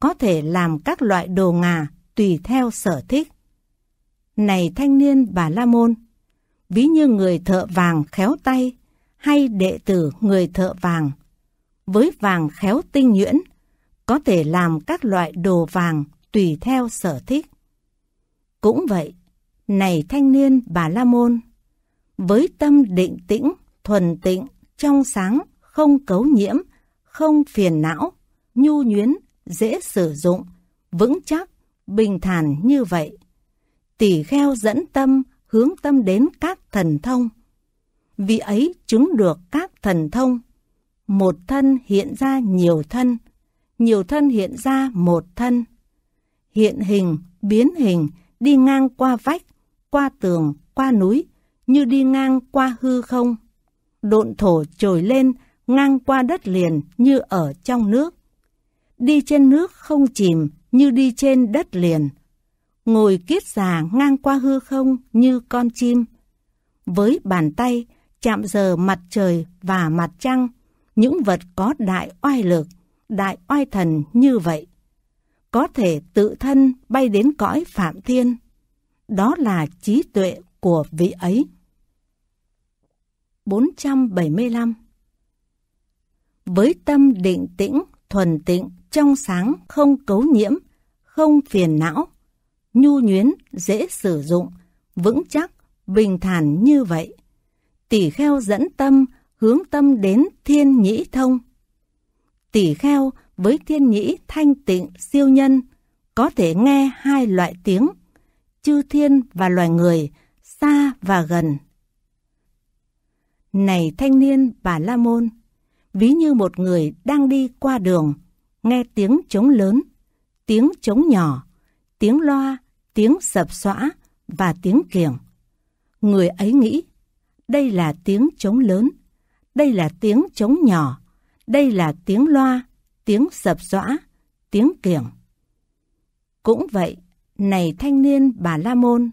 Speaker 1: có thể làm các loại đồ ngà tùy theo sở thích. Này thanh niên bà La Môn, ví như người thợ vàng khéo tay hay đệ tử người thợ vàng. Với vàng khéo tinh nhuyễn, có thể làm các loại đồ vàng tùy theo sở thích. Cũng vậy, này thanh niên bà La Môn, với tâm định tĩnh, thuần tịnh, trong sáng, không cấu nhiễm, không phiền não, nhu nhuyến, dễ sử dụng, vững chắc, bình thản như vậy. Tỷ kheo dẫn tâm, hướng tâm đến các thần thông vì ấy chứng được các thần thông. Một thân hiện ra nhiều thân, nhiều thân hiện ra một thân. Hiện hình, biến hình, đi ngang qua vách, qua tường, qua núi, như đi ngang qua hư không. Độn thổ trồi lên, ngang qua đất liền như ở trong nước. Đi trên nước không chìm như đi trên đất liền. Ngồi kiết già ngang qua hư không như con chim. Với bàn tay, chạm giờ mặt trời và mặt trăng, những vật có đại oai lực, đại oai thần như vậy, có thể tự thân bay đến cõi phạm thiên. Đó là trí tuệ của vị ấy. 475 Với tâm định tĩnh, thuần tịnh, trong sáng, không cấu nhiễm, không phiền não, nhu nhuyến, dễ sử dụng, vững chắc, bình thản như vậy tỷ kheo dẫn tâm, hướng tâm đến thiên nhĩ thông. Tỷ kheo với thiên nhĩ thanh tịnh siêu nhân, có thể nghe hai loại tiếng, chư thiên và loài người, xa và gần. Này thanh niên bà La Môn, ví như một người đang đi qua đường, nghe tiếng trống lớn, tiếng trống nhỏ, tiếng loa, tiếng sập xõa và tiếng kiềng. Người ấy nghĩ, đây là tiếng trống lớn, đây là tiếng trống nhỏ, đây là tiếng loa, tiếng sập dõa, tiếng kiểng. Cũng vậy, này thanh niên bà La Môn,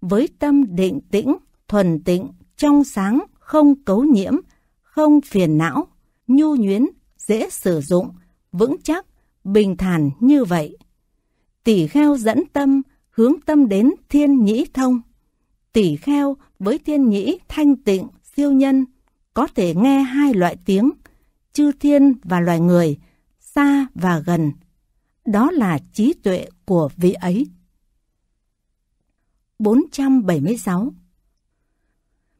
Speaker 1: với tâm định tĩnh, thuần tịnh, trong sáng, không cấu nhiễm, không phiền não, nhu nhuyến, dễ sử dụng, vững chắc, bình thản như vậy. Tỷ kheo dẫn tâm, hướng tâm đến thiên nhĩ thông. Tỷ kheo với thiên nhĩ thanh tịnh, siêu nhân, có thể nghe hai loại tiếng, chư thiên và loài người, xa và gần. Đó là trí tuệ của vị ấy. 476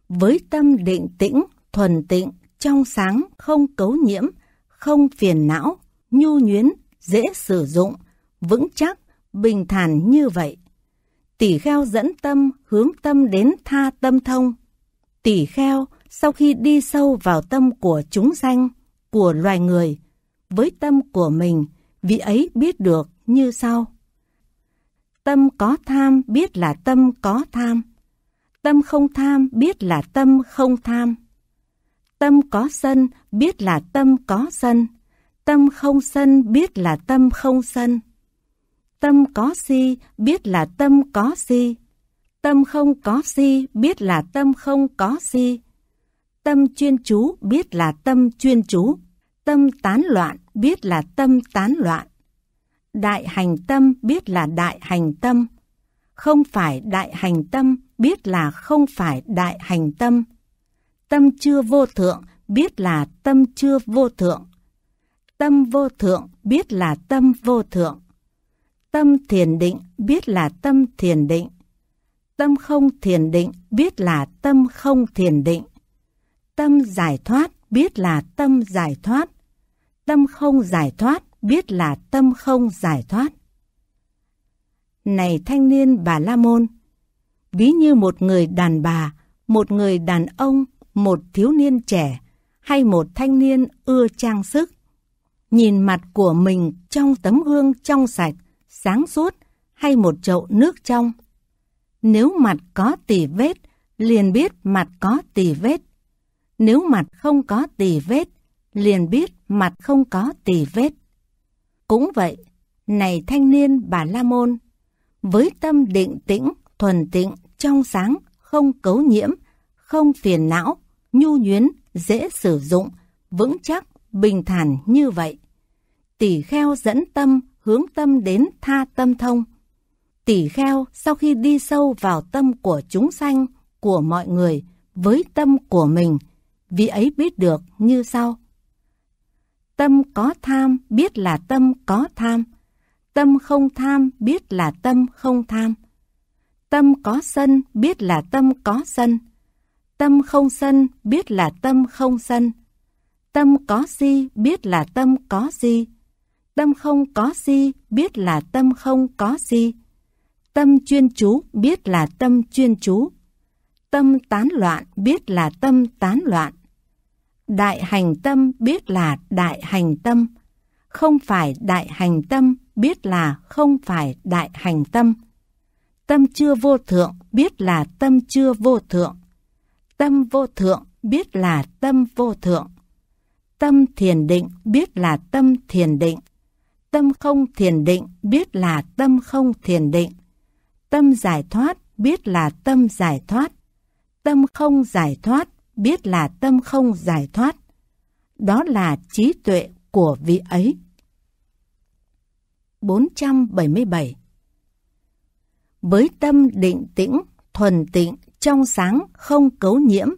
Speaker 1: Với tâm định tĩnh, thuần tịnh, trong sáng, không cấu nhiễm, không phiền não, nhu nhuyến, dễ sử dụng, vững chắc, bình thản như vậy tỷ kheo dẫn tâm hướng tâm đến tha tâm thông. Tỷ kheo sau khi đi sâu vào tâm của chúng sanh, của loài người, với tâm của mình, vị ấy biết được như sau. Tâm có tham biết là tâm có tham. Tâm không tham biết là tâm không tham. Tâm có sân biết là tâm có sân. Tâm không sân biết là tâm không sân. Tâm có si, biết là tâm có si. Tâm không có si, biết là tâm không có si. Tâm chuyên chú, biết là tâm chuyên chú. Tâm tán loạn, biết là tâm tán loạn. Đại hành tâm, biết là đại hành tâm. Không phải đại hành tâm, biết là không phải đại hành tâm. Tâm chưa vô thượng, biết là tâm chưa vô thượng. Tâm vô thượng, biết là tâm vô thượng Tâm thiền định biết là tâm thiền định. Tâm không thiền định biết là tâm không thiền định. Tâm giải thoát biết là tâm giải thoát. Tâm không giải thoát biết là tâm không giải thoát. Này thanh niên bà La Môn, ví như một người đàn bà, một người đàn ông, một thiếu niên trẻ hay một thanh niên ưa trang sức. Nhìn mặt của mình trong tấm gương trong sạch, sáng suốt hay một chậu nước trong. Nếu mặt có tỳ vết, liền biết mặt có tỳ vết. Nếu mặt không có tỳ vết, liền biết mặt không có tỳ vết. Cũng vậy, này thanh niên bà La Môn, với tâm định tĩnh, thuần tịnh, trong sáng, không cấu nhiễm, không phiền não, nhu nhuyến, dễ sử dụng, vững chắc, bình thản như vậy. Tỷ kheo dẫn tâm hướng tâm đến tha tâm thông. Tỷ kheo sau khi đi sâu vào tâm của chúng sanh, của mọi người, với tâm của mình, vì ấy biết được như sau. Tâm có tham biết là tâm có tham, tâm không tham biết là tâm không tham, tâm có sân biết là tâm có sân, tâm không sân biết là tâm không sân, tâm có si biết là tâm có si Tâm không có si biết là tâm không có si. Tâm chuyên chú biết là tâm chuyên chú. Tâm tán loạn biết là tâm tán loạn. Đại hành tâm biết là đại hành tâm. Không phải đại hành tâm biết là không phải đại hành tâm. Tâm chưa vô thượng biết là tâm chưa vô thượng. Tâm vô thượng biết là tâm vô thượng. Tâm thiền định biết là tâm thiền định. Tâm không thiền định biết là tâm không thiền định. Tâm giải thoát biết là tâm giải thoát. Tâm không giải thoát biết là tâm không giải thoát. Đó là trí tuệ của vị ấy. 477 Với tâm định tĩnh, thuần tịnh, trong sáng, không cấu nhiễm,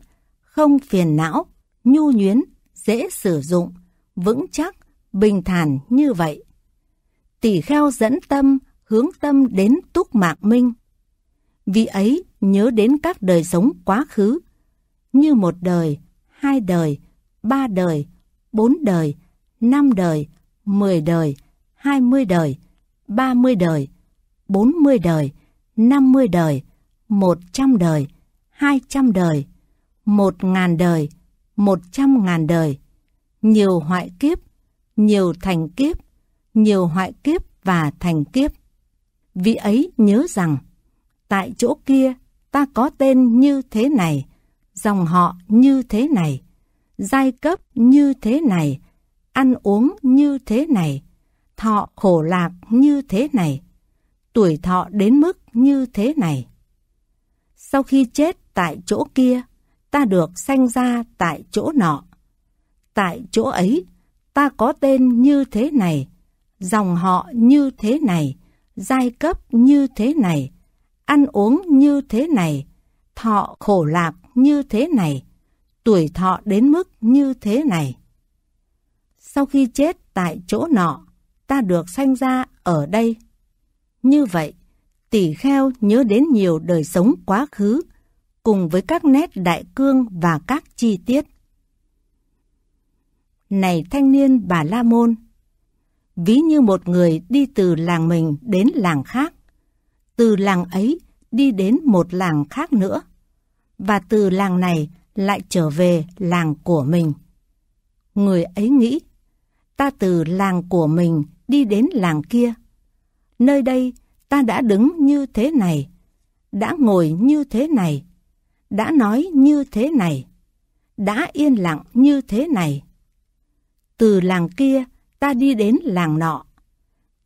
Speaker 1: không phiền não, nhu nhuyến, dễ sử dụng, vững chắc, bình thản như vậy tỷ kheo dẫn tâm, hướng tâm đến túc mạc minh. Vì ấy nhớ đến các đời sống quá khứ, như một đời, hai đời, ba đời, bốn đời, năm đời, mười đời, hai mươi đời, ba mươi đời, bốn mươi đời, năm mươi đời, một trăm đời, hai trăm đời, một ngàn đời, một trăm ngàn đời, nhiều hoại kiếp, nhiều thành kiếp, nhiều hoại kiếp và thành kiếp. Vị ấy nhớ rằng, tại chỗ kia ta có tên như thế này, dòng họ như thế này, giai cấp như thế này, ăn uống như thế này, thọ khổ lạc như thế này, tuổi thọ đến mức như thế này. Sau khi chết tại chỗ kia, ta được sanh ra tại chỗ nọ. Tại chỗ ấy, ta có tên như thế này, dòng họ như thế này, giai cấp như thế này, ăn uống như thế này, thọ khổ lạc như thế này, tuổi thọ đến mức như thế này. Sau khi chết tại chỗ nọ, ta được sanh ra ở đây. Như vậy, tỷ kheo nhớ đến nhiều đời sống quá khứ, cùng với các nét đại cương và các chi tiết. Này thanh niên bà La Môn, ví như một người đi từ làng mình đến làng khác, từ làng ấy đi đến một làng khác nữa, và từ làng này lại trở về làng của mình. Người ấy nghĩ, ta từ làng của mình đi đến làng kia. Nơi đây ta đã đứng như thế này, đã ngồi như thế này, đã nói như thế này, đã yên lặng như thế này. Từ làng kia ta đi đến làng nọ.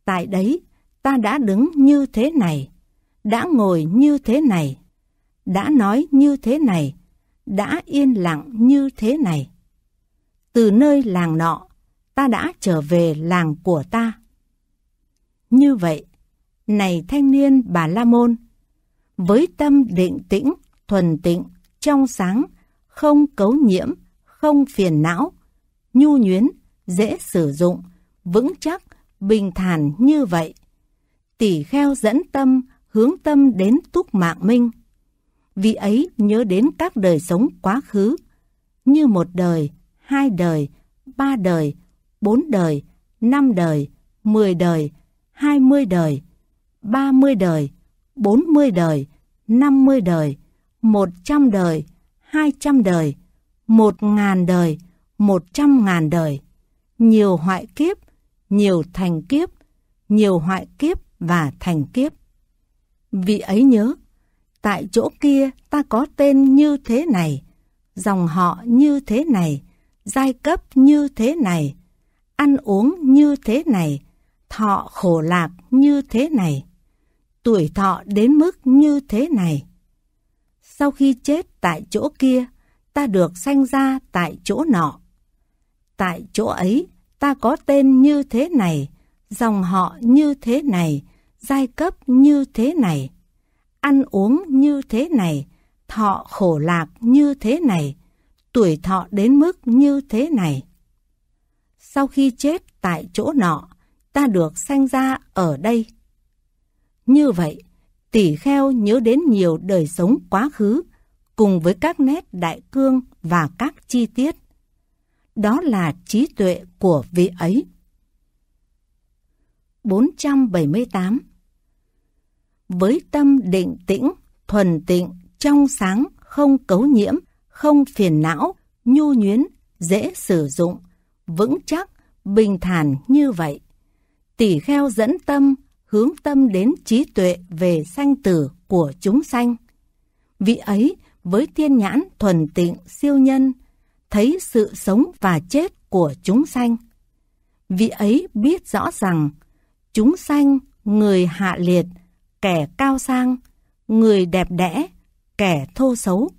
Speaker 1: Tại đấy, ta đã đứng như thế này, đã ngồi như thế này, đã nói như thế này, đã yên lặng như thế này. Từ nơi làng nọ, ta đã trở về làng của ta. Như vậy, này thanh niên bà La Môn, với tâm định tĩnh, thuần tịnh, trong sáng, không cấu nhiễm, không phiền não, nhu nhuyến, dễ sử dụng, vững chắc, bình thản như vậy. Tỷ kheo dẫn tâm, hướng tâm đến túc mạng minh. Vì ấy nhớ đến các đời sống quá khứ, như một đời, hai đời, ba đời, bốn đời, năm đời, mười đời, hai mươi đời, ba mươi đời, bốn mươi đời, năm mươi đời, một trăm đời, hai trăm đời, một ngàn đời, một trăm ngàn đời. Nhiều hoại kiếp, nhiều thành kiếp, nhiều hoại kiếp và thành kiếp. Vị ấy nhớ, tại chỗ kia ta có tên như thế này, dòng họ như thế này, giai cấp như thế này, ăn uống như thế này, thọ khổ lạc như thế này, tuổi thọ đến mức như thế này. Sau khi chết tại chỗ kia, ta được sanh ra tại chỗ nọ. Tại chỗ ấy, ta có tên như thế này, dòng họ như thế này, giai cấp như thế này, ăn uống như thế này, thọ khổ lạc như thế này, tuổi thọ đến mức như thế này. Sau khi chết tại chỗ nọ, ta được sanh ra ở đây. Như vậy, tỷ kheo nhớ đến nhiều đời sống quá khứ cùng với các nét đại cương và các chi tiết đó là trí tuệ của vị ấy. 478 Với tâm định tĩnh, thuần tịnh, trong sáng, không cấu nhiễm, không phiền não, nhu nhuyến, dễ sử dụng, vững chắc, bình thản như vậy. Tỷ kheo dẫn tâm, hướng tâm đến trí tuệ về sanh tử của chúng sanh. Vị ấy với thiên nhãn thuần tịnh siêu nhân, thấy sự sống và chết của chúng sanh. Vị ấy biết rõ rằng chúng sanh, người hạ liệt, kẻ cao sang, người đẹp đẽ, kẻ thô xấu,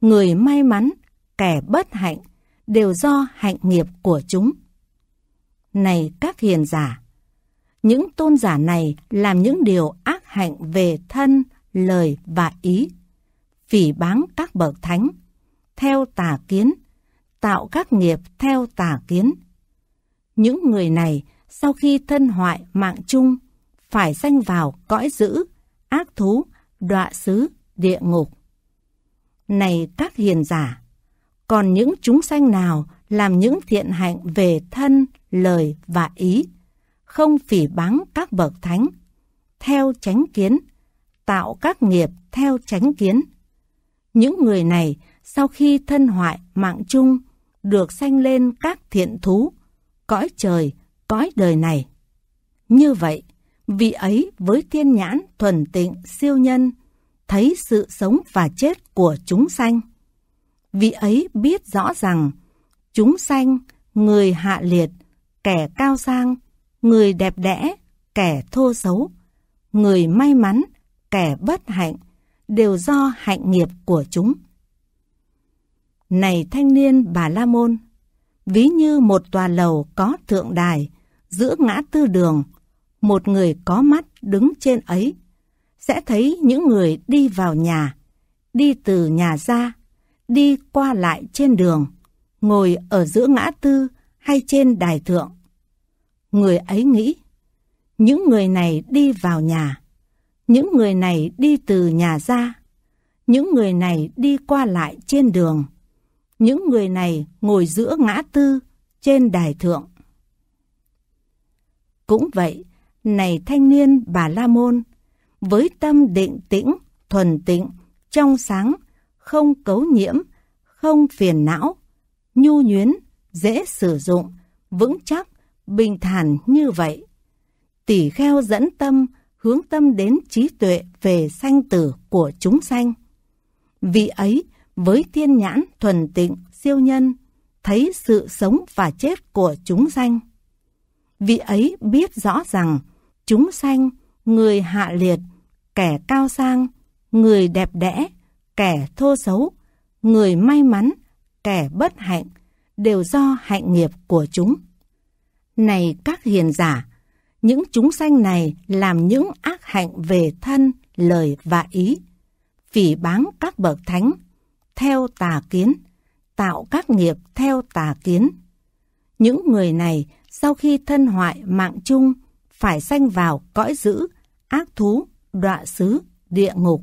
Speaker 1: người may mắn, kẻ bất hạnh đều do hạnh nghiệp của chúng. Này các hiền giả, những tôn giả này làm những điều ác hạnh về thân, lời và ý, phỉ báng các bậc thánh, theo tà kiến, tạo các nghiệp theo tà kiến. Những người này sau khi thân hoại mạng chung phải sanh vào cõi dữ, ác thú, đọa xứ, địa ngục. Này các hiền giả, còn những chúng sanh nào làm những thiện hạnh về thân, lời và ý, không phỉ báng các bậc thánh, theo chánh kiến, tạo các nghiệp theo chánh kiến. Những người này sau khi thân hoại mạng chung được sanh lên các thiện thú, cõi trời, cõi đời này. Như vậy, vị ấy với thiên nhãn thuần tịnh siêu nhân, thấy sự sống và chết của chúng sanh. Vị ấy biết rõ rằng, chúng sanh, người hạ liệt, kẻ cao sang, người đẹp đẽ, kẻ thô xấu, người may mắn, kẻ bất hạnh, đều do hạnh nghiệp của chúng. Này thanh niên bà La Môn, ví như một tòa lầu có thượng đài, giữa ngã tư đường, một người có mắt đứng trên ấy, sẽ thấy những người đi vào nhà, đi từ nhà ra, đi qua lại trên đường, ngồi ở giữa ngã tư hay trên đài thượng. Người ấy nghĩ, những người này đi vào nhà, những người này đi từ nhà ra, những người này đi qua lại trên đường, những người này ngồi giữa ngã tư, trên đài thượng. Cũng vậy, này thanh niên bà La Môn, với tâm định tĩnh, thuần tịnh, trong sáng, không cấu nhiễm, không phiền não, nhu nhuyến, dễ sử dụng, vững chắc, bình thản như vậy. Tỷ kheo dẫn tâm, hướng tâm đến trí tuệ về sanh tử của chúng sanh. Vì ấy với thiên nhãn thuần tịnh siêu nhân, thấy sự sống và chết của chúng sanh. Vị ấy biết rõ rằng chúng sanh, người hạ liệt, kẻ cao sang, người đẹp đẽ, kẻ thô xấu, người may mắn, kẻ bất hạnh, đều do hạnh nghiệp của chúng. Này các hiền giả, những chúng sanh này làm những ác hạnh về thân, lời và ý, phỉ báng các bậc thánh, theo tà kiến, tạo các nghiệp theo tà kiến. Những người này sau khi thân hoại mạng chung phải sanh vào cõi dữ, ác thú, đọa xứ, địa ngục.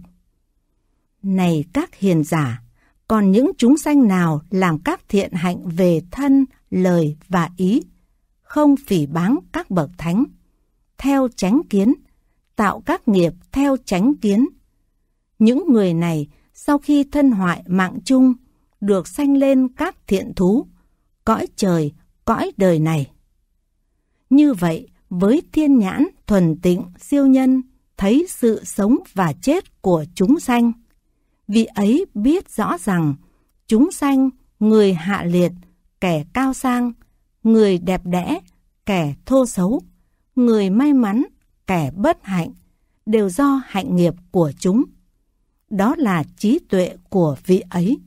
Speaker 1: Này các hiền giả, còn những chúng sanh nào làm các thiện hạnh về thân, lời và ý, không phỉ báng các bậc thánh, theo chánh kiến, tạo các nghiệp theo chánh kiến. Những người này sau khi thân hoại mạng chung, được sanh lên các thiện thú, cõi trời, cõi đời này. Như vậy, với thiên nhãn thuần tịnh siêu nhân, thấy sự sống và chết của chúng sanh. vị ấy biết rõ rằng, chúng sanh, người hạ liệt, kẻ cao sang, người đẹp đẽ, kẻ thô xấu, người may mắn, kẻ bất hạnh, đều do hạnh nghiệp của chúng đó là trí tuệ của vị ấy.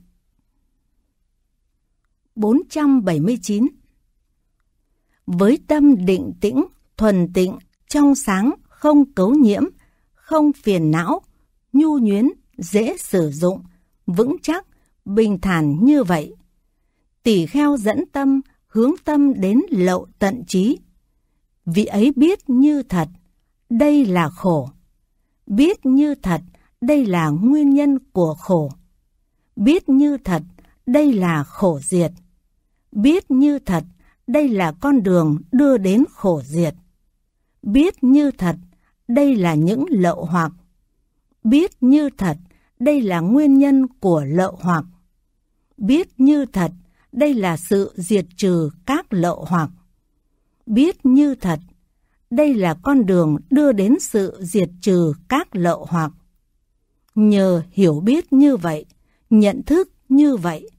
Speaker 1: 479 Với tâm định tĩnh, thuần tịnh, trong sáng, không cấu nhiễm, không phiền não, nhu nhuyến, dễ sử dụng, vững chắc, bình thản như vậy. Tỷ kheo dẫn tâm, hướng tâm đến lậu tận trí. Vị ấy biết như thật, đây là khổ. Biết như thật, đây là nguyên nhân của khổ. Biết như thật, đây là khổ diệt. Biết như thật, đây là con đường đưa đến khổ diệt. Biết như thật, đây là những lậu hoặc. Biết như thật, đây là nguyên nhân của lậu hoặc. Biết như thật, đây là sự diệt trừ các lậu hoặc. Biết như thật, đây là con đường đưa đến sự diệt trừ các lậu hoặc. Nhờ hiểu biết như vậy, nhận thức như vậy,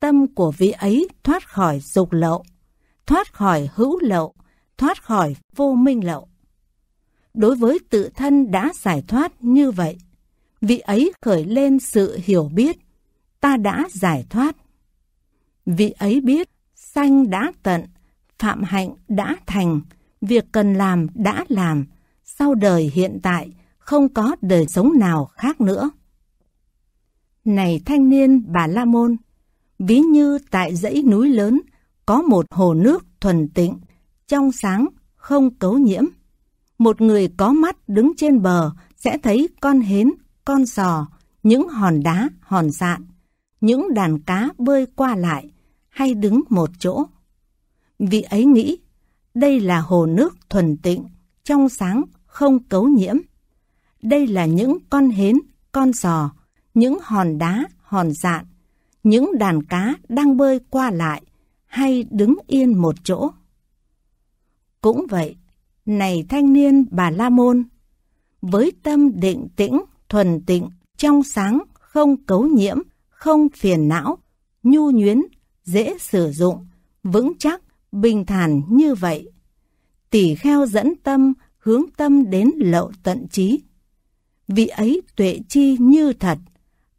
Speaker 1: tâm của vị ấy thoát khỏi dục lậu, thoát khỏi hữu lậu, thoát khỏi vô minh lậu. Đối với tự thân đã giải thoát như vậy, vị ấy khởi lên sự hiểu biết, ta đã giải thoát. Vị ấy biết sanh đã tận, phạm hạnh đã thành, việc cần làm đã làm, sau đời hiện tại không có đời sống nào khác nữa. Này thanh niên bà La Môn, ví như tại dãy núi lớn có một hồ nước thuần tịnh, trong sáng, không cấu nhiễm. Một người có mắt đứng trên bờ sẽ thấy con hến, con sò, những hòn đá, hòn sạn, những đàn cá bơi qua lại hay đứng một chỗ. Vị ấy nghĩ đây là hồ nước thuần tịnh, trong sáng, không cấu nhiễm. Đây là những con hến, con giò, những hòn đá, hòn dạn, những đàn cá đang bơi qua lại hay đứng yên một chỗ. Cũng vậy, này thanh niên bà La Môn, với tâm định tĩnh, thuần tịnh, trong sáng, không cấu nhiễm, không phiền não, nhu nhuyến, dễ sử dụng, vững chắc, bình thản như vậy. Tỷ kheo dẫn tâm, hướng tâm đến lậu tận trí, vị ấy tuệ chi như thật,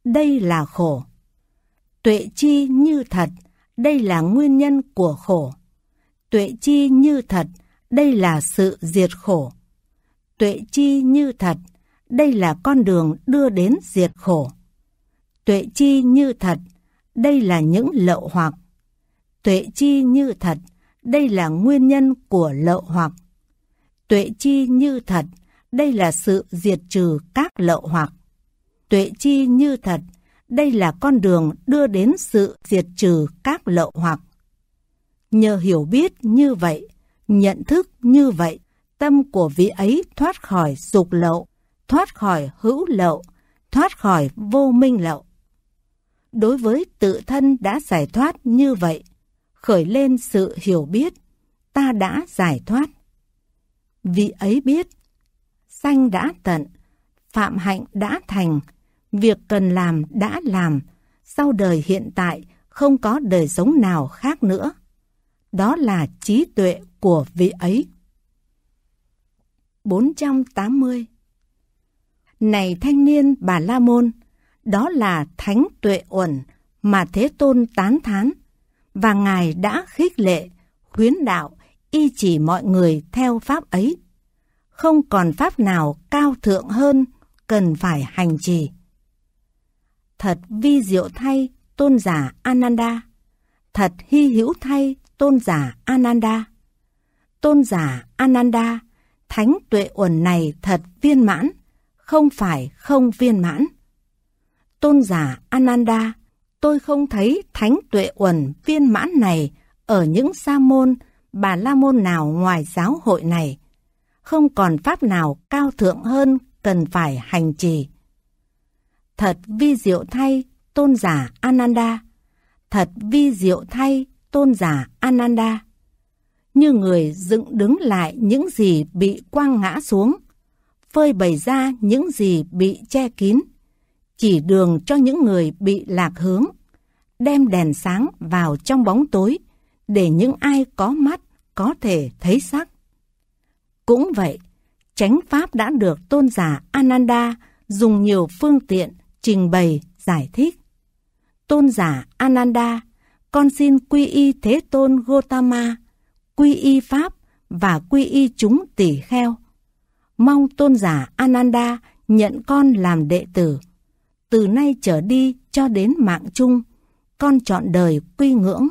Speaker 1: đây là khổ. Tuệ chi như thật, đây là nguyên nhân của khổ. Tuệ chi như thật, đây là sự diệt khổ. Tuệ chi như thật, đây là con đường đưa đến diệt khổ. Tuệ chi như thật, đây là những lậu hoặc. Tuệ chi như thật, đây là nguyên nhân của lậu hoặc. Tuệ chi như thật, đây là sự diệt trừ các lậu hoặc. Tuệ chi như thật, đây là con đường đưa đến sự diệt trừ các lậu hoặc. Nhờ hiểu biết như vậy, nhận thức như vậy, tâm của vị ấy thoát khỏi dục lậu, thoát khỏi hữu lậu, thoát khỏi vô minh lậu. Đối với tự thân đã giải thoát như vậy, khởi lên sự hiểu biết, ta đã giải thoát. Vị ấy biết Tanh đã tận, phạm hạnh đã thành, việc cần làm đã làm, sau đời hiện tại không có đời sống nào khác nữa. Đó là trí tuệ của vị ấy. 480 Này thanh niên bà La Môn, đó là thánh tuệ uẩn mà Thế Tôn tán thán, và Ngài đã khích lệ, khuyến đạo, y chỉ mọi người theo pháp ấy không còn pháp nào cao thượng hơn cần phải hành trì. Thật vi diệu thay tôn giả Ananda, thật hy hữu thay tôn giả Ananda. Tôn giả Ananda, thánh tuệ uẩn này thật viên mãn, không phải không viên mãn. Tôn giả Ananda, tôi không thấy thánh tuệ uẩn viên mãn này ở những sa môn, bà la môn nào ngoài giáo hội này không còn pháp nào cao thượng hơn cần phải hành trì. Thật vi diệu thay tôn giả Ananda, thật vi diệu thay tôn giả Ananda. Như người dựng đứng lại những gì bị quang ngã xuống, phơi bày ra những gì bị che kín, chỉ đường cho những người bị lạc hướng, đem đèn sáng vào trong bóng tối để những ai có mắt có thể thấy sắc. Cũng vậy, chánh pháp đã được tôn giả Ananda dùng nhiều phương tiện trình bày, giải thích. Tôn giả Ananda, con xin quy y Thế Tôn Gotama, quy y Pháp và quy y chúng tỷ kheo. Mong tôn giả Ananda nhận con làm đệ tử. Từ nay trở đi cho đến mạng chung, con chọn đời quy ngưỡng.